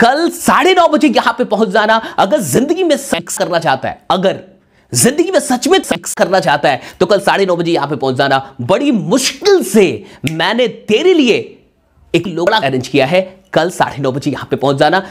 कल साढ़े नौ बजे यहां पे पहुंच जाना अगर जिंदगी में सेक्स करना चाहता है अगर जिंदगी में सच में सेक्स करना चाहता है तो कल साढ़े नौ बजे यहां पे पहुंच जाना बड़ी मुश्किल से मैंने तेरे लिए एक लोगड़ा अरेंज किया है कल साढ़े नौ बजे यहां पे पहुंच जाना